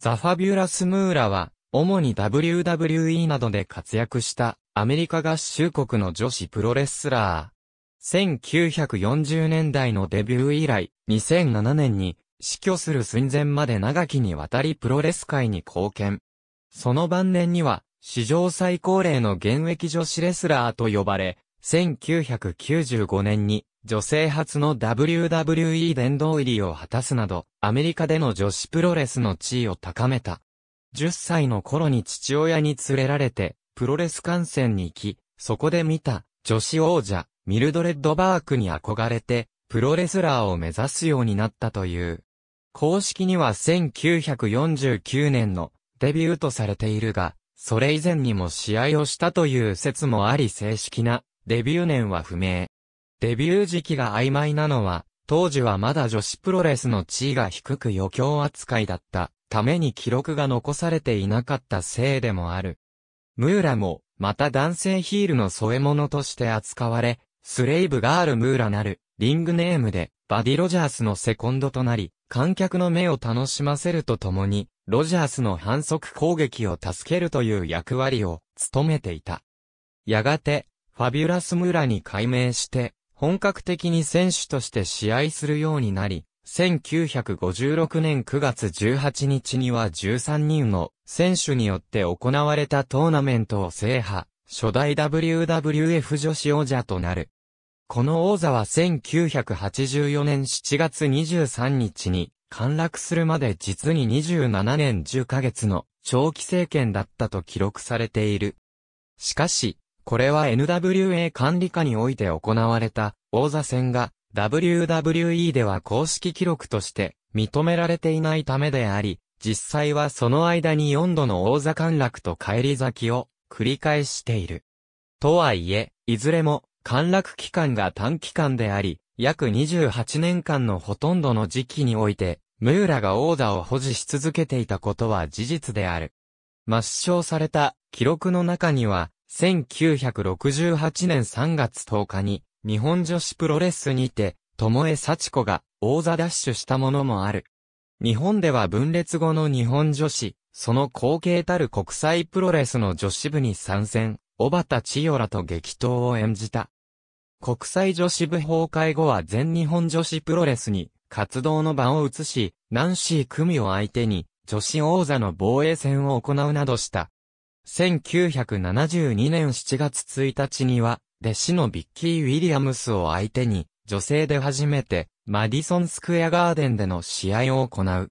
ザ・ファビュラス・ムーラは、主に WWE などで活躍したアメリカ合衆国の女子プロレスラー。1940年代のデビュー以来、2007年に死去する寸前まで長きにわたりプロレス界に貢献。その晩年には、史上最高齢の現役女子レスラーと呼ばれ、1995年に女性初の WWE 殿堂入りを果たすなど、アメリカでの女子プロレスの地位を高めた。10歳の頃に父親に連れられて、プロレス観戦に行き、そこで見た、女子王者、ミルドレッドバークに憧れて、プロレスラーを目指すようになったという。公式には1949年のデビューとされているが、それ以前にも試合をしたという説もあり正式なデビュー年は不明。デビュー時期が曖昧なのは、当時はまだ女子プロレスの地位が低く余興扱いだったために記録が残されていなかったせいでもある。ムーラも、また男性ヒールの添え物として扱われ、スレイブガールムーラなる、リングネームで、バディ・ロジャースのセコンドとなり、観客の目を楽しませるとともに、ロジャースの反則攻撃を助けるという役割を務めていた。やがて、ファビュラス・ムーラに改名して、本格的に選手として試合するようになり、1956年9月18日には13人の選手によって行われたトーナメントを制覇、初代 WWF 女子王者となる。この王座は1984年7月23日に陥落するまで実に27年10ヶ月の長期政権だったと記録されている。しかし、これは NWA 管理下において行われた王座戦が WWE では公式記録として認められていないためであり、実際はその間に4度の王座陥落と返り咲きを繰り返している。とはいえ、いずれも陥落期間が短期間であり、約28年間のほとんどの時期において、ムーラが王座を保持し続けていたことは事実である。抹消された記録の中には、1968年3月10日に、日本女子プロレスにて、友江幸子が王座ダッシュしたものもある。日本では分裂後の日本女子、その後継たる国際プロレスの女子部に参戦、小畑千代らと激闘を演じた。国際女子部崩壊後は全日本女子プロレスに活動の場を移し、ナンシー組を相手に女子王座の防衛戦を行うなどした1972年7月1日には、弟子のビッキー・ウィリアムスを相手に、女性で初めて、マディソン・スクエア・ガーデンでの試合を行う。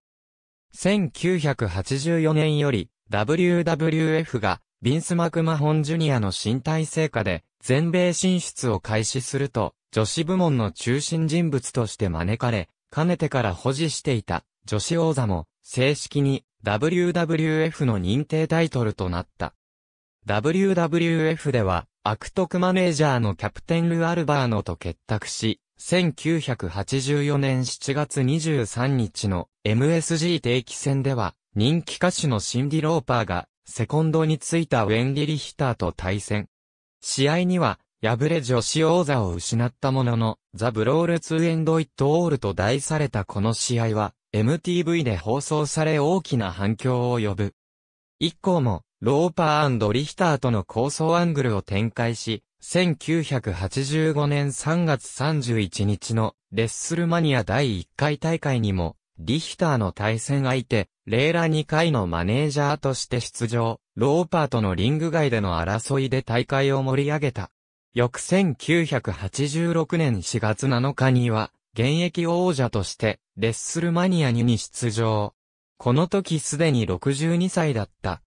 1984年より、WWF が、ビンス・マクマホン・ジュニアの身体成果で、全米進出を開始すると、女子部門の中心人物として招かれ、かねてから保持していた、女子王座も、正式に WWF の認定タイトルとなった。WWF では、悪徳マネージャーのキャプテン・ル・アルバーノと結託し、1984年7月23日の MSG 定期戦では、人気歌手のシンディ・ローパーが、セコンドについたウェンディ・リヒターと対戦。試合には、敗れ女子王座を失ったものの、ザ・ブロール・ツー・エンド・イット・オールと題されたこの試合は、MTV で放送され大きな反響を呼ぶ。以降も、ローパーリヒターとの構想アングルを展開し、1985年3月31日のレッスルマニア第1回大会にも、リヒターの対戦相手、レーラ2回のマネージャーとして出場、ローパーとのリング外での争いで大会を盛り上げた。翌1986年4月7日には、現役王者として、レッスルマニア2に出場。この時すでに62歳だった。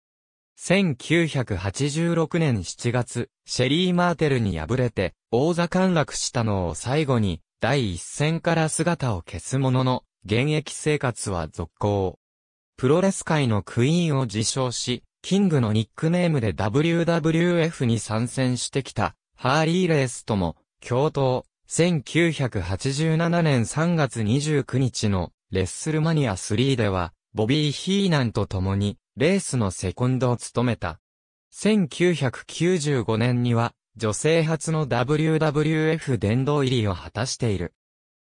1986年7月、シェリー・マーテルに敗れて、王座陥落したのを最後に、第一戦から姿を消すものの、現役生活は続行。プロレス界のクイーンを自称し、キングのニックネームで WWF に参戦してきた、ハーリーレースとも、共闘。1987年3月29日のレッスルマニア3では、ボビー・ヒーナンと共にレースのセコンドを務めた。1995年には、女性初の WWF 殿堂入りを果たしている。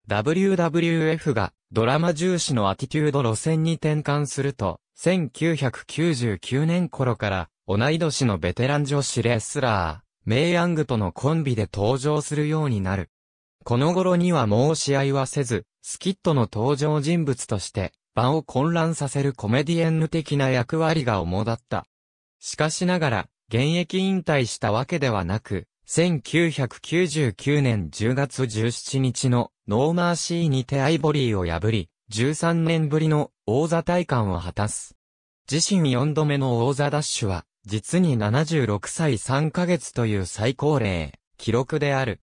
WWF がドラマ重視のアティテュード路線に転換すると、1999年頃から同い年のベテラン女子レスラー、メイヤングとのコンビで登場するようになる。この頃にはもう試合はせず、スキットの登場人物として、場を混乱させるコメディエンヌ的な役割が主だった。しかしながら、現役引退したわけではなく、1999年10月17日のノーマーシーにてアイボリーを破り、13年ぶりの王座体感を果たす。自身4度目の王座ダッシュは、実に76歳3ヶ月という最高齢、記録である。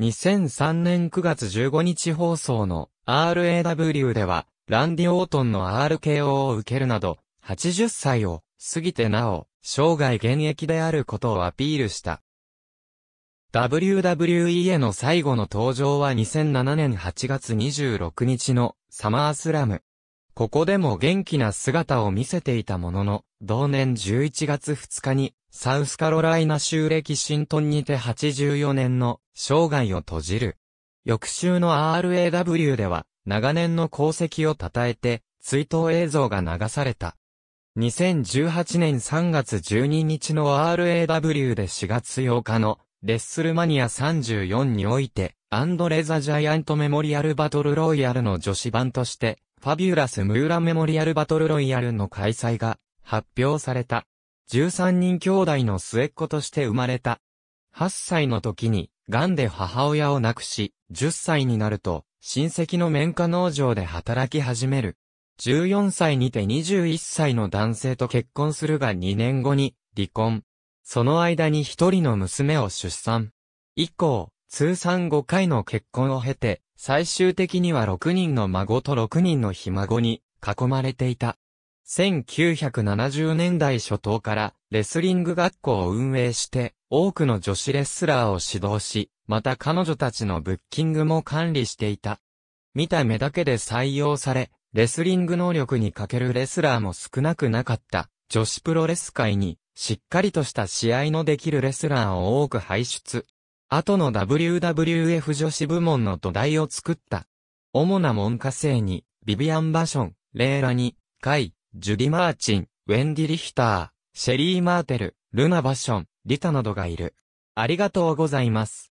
2003年9月15日放送の RAW では、ランディ・オートンの RKO を受けるなど、80歳を過ぎてなお、生涯現役であることをアピールした。WWE への最後の登場は2007年8月26日のサマースラム。ここでも元気な姿を見せていたものの、同年11月2日に、サウスカロライナ州歴シントンにて84年の生涯を閉じる。翌週の RAW では、長年の功績を称えて、追悼映像が流された。2018年3月12日の RAW で4月8日のレッスルマニア34において、アンドレザ・ジャイアント・メモリアル・バトル・ロイヤルの女子版として、ファビュラス・ムーラメモリアルバトルロイヤルの開催が発表された。13人兄弟の末っ子として生まれた。8歳の時に、ンで母親を亡くし、10歳になると、親戚の綿花農場で働き始める。14歳にて21歳の男性と結婚するが2年後に離婚。その間に一人の娘を出産。以降、通算5回の結婚を経て、最終的には6人の孫と6人のひ孫に囲まれていた。1970年代初頭からレスリング学校を運営して多くの女子レスラーを指導し、また彼女たちのブッキングも管理していた。見た目だけで採用され、レスリング能力に欠けるレスラーも少なくなかった女子プロレス界にしっかりとした試合のできるレスラーを多く輩出。後の WWF 女子部門の土台を作った。主な門下生に、ビビアン・バション、レイラニ、カイ、ジュディ・マーチン、ウェンディ・リヒター、シェリー・マーテル、ルナ・バション、リタなどがいる。ありがとうございます。